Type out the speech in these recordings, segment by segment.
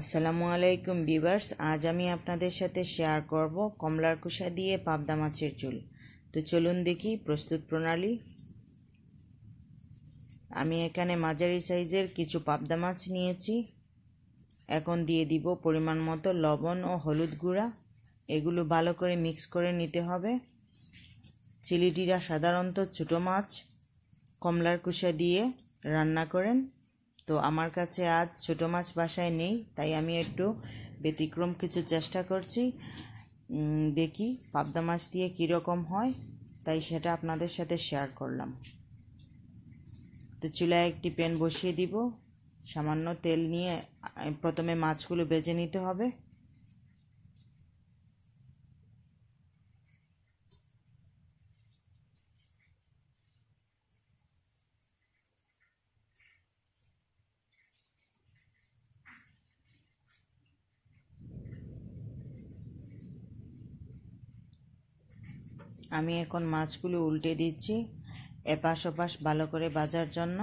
আসসালামু আলাইকুম বিভার্স আজ আমি আপনাদের সাথে শেয়ার করব কমলার কুষা দিয়ে পাবদা মাছের চুল তো চলুন দেখি প্রস্তুত প্রণালী আমি এখানে মাঝারি সাইজের কিছু পাবদা মাছ নিয়েছি এখন দিয়ে দিব পরিমাণ মতো লবণ ও হলুদ গুঁড়া এগুলো ভালো করে মিক্স করে নিতে হবে চিলিটিরা সাধারণত ছোটো মাছ কমলার কুষা দিয়ে রান্না করেন তো আমার কাছে আজ ছোটো মাছ বাসায় নেই তাই আমি একটু ব্যতিক্রম কিছু চেষ্টা করছি দেখি পাবদা মাছ দিয়ে কীরকম হয় তাই সেটা আপনাদের সাথে শেয়ার করলাম তো চুলায় একটি প্যান বসিয়ে দিব সামান্য তেল নিয়ে প্রথমে মাছগুলো বেজে নিতে হবে আমি এখন মাছগুলো উল্টে দিচ্ছি এপাশ ওপাশ ভালো করে বাজার জন্য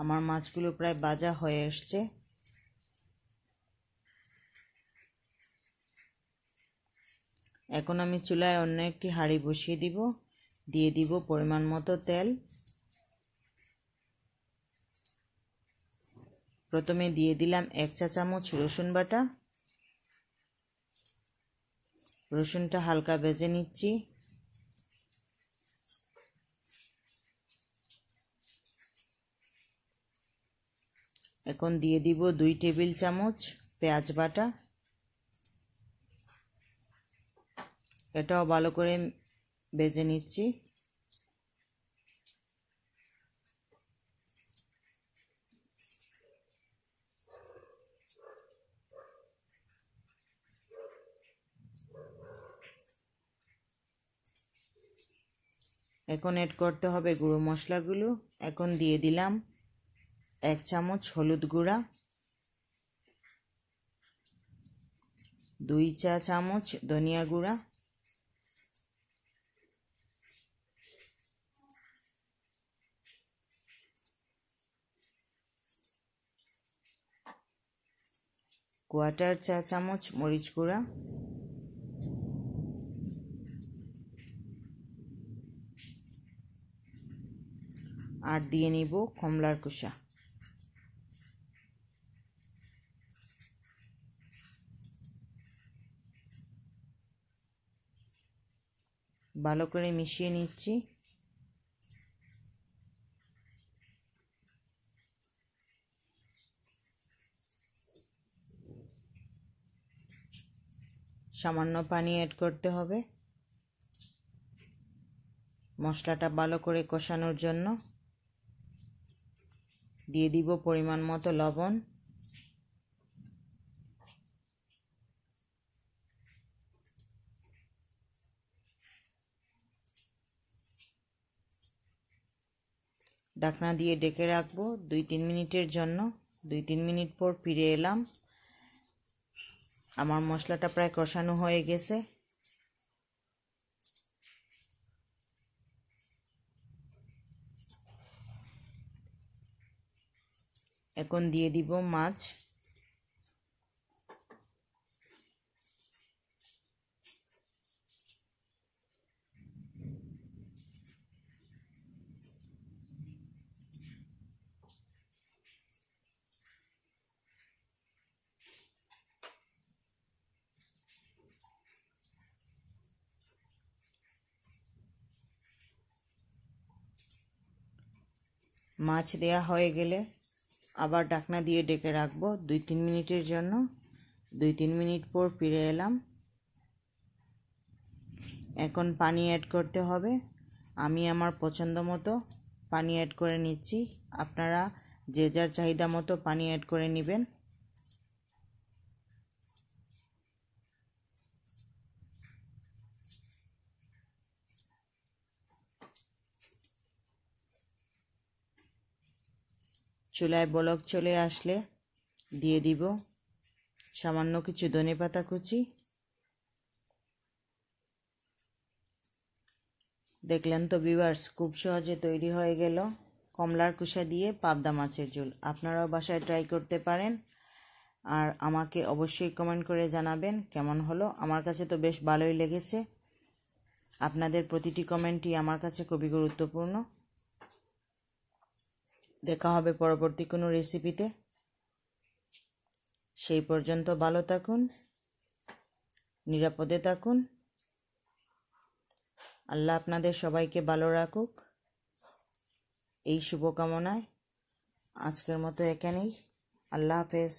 আমার মাছগুলো প্রায় বাজা হয়ে এসছে এখন আমি চুলায় অন্য একটি হাঁড়ি বসিয়ে দিব দিয়ে দিব পরিমাণ মতো তেল প্রথমে দিয়ে দিলাম এক চা চামচ রসুন বাটা রসুনটা হালকা বেজে নিচ্ছি এখন দিয়ে দিব দুই টেবিল চামচ পেঁয়াজ বাটা এটাও ভালো করে বেজে নিচ্ছি এখন এড করতে হবে গুঁড়ো মশলাগুলো এখন দিয়ে দিলাম এক চামচ হলুদ গুঁড়া দুই চা চামচ ধনিয়া গুঁড়া কোয়াটার চা চামচ মরিচ গুঁড়া আর দিয়ে নিব কমলার কুসা ভালো করে মিশিয়ে নিচ্ছি সামান্য পানি অ্যাড করতে হবে মশলাটা ভালো করে কষানোর জন্য দিয়ে দিব পরিমাণ মতো লবণ ডাকনা দিয়ে ডেকে রাখবো দুই তিন মিনিটের জন্য দুই তিন মিনিট পর ফিরে এলাম আমার মশলাটা প্রায় কষানো হয়ে গেছে এখন দিয়ে দিব মাছ মাছ দেয়া হয়ে গেলে আবার ডাকনা দিয়ে ডেকে রাখবো দুই তিন মিনিটের জন্য দুই তিন মিনিট পর ফিরে এলাম এখন পানি অ্যাড করতে হবে আমি আমার পছন্দ মতো পানি অ্যাড করে নিচ্ছি আপনারা যে যার চাহিদা মতো পানি অ্যাড করে নেবেন চুলায় বলক চলে আসলে দিয়ে দিব সামান্য কিছু ধনে পাতা কুচি দেখলেন তো ভিউয়ার্স খুব সহজে তৈরি হয়ে গেল কমলার কুষা দিয়ে পাবদা মাছের ঝোল আপনারাও বাসায় ট্রাই করতে পারেন আর আমাকে অবশ্যই কমেন্ট করে জানাবেন কেমন হলো আমার কাছে তো বেশ ভালোই লেগেছে আপনাদের প্রতিটি কমেন্টই আমার কাছে খুবই গুরুত্বপূর্ণ দেখা হবে পরবর্তী কোনো রেসিপিতে সেই পর্যন্ত ভালো থাকুন নিরাপদে থাকুন আল্লাহ আপনাদের সবাইকে ভালো রাখুক এই শুভকামনায় আজকের মতো এখানেই আল্লাহ হাফেজ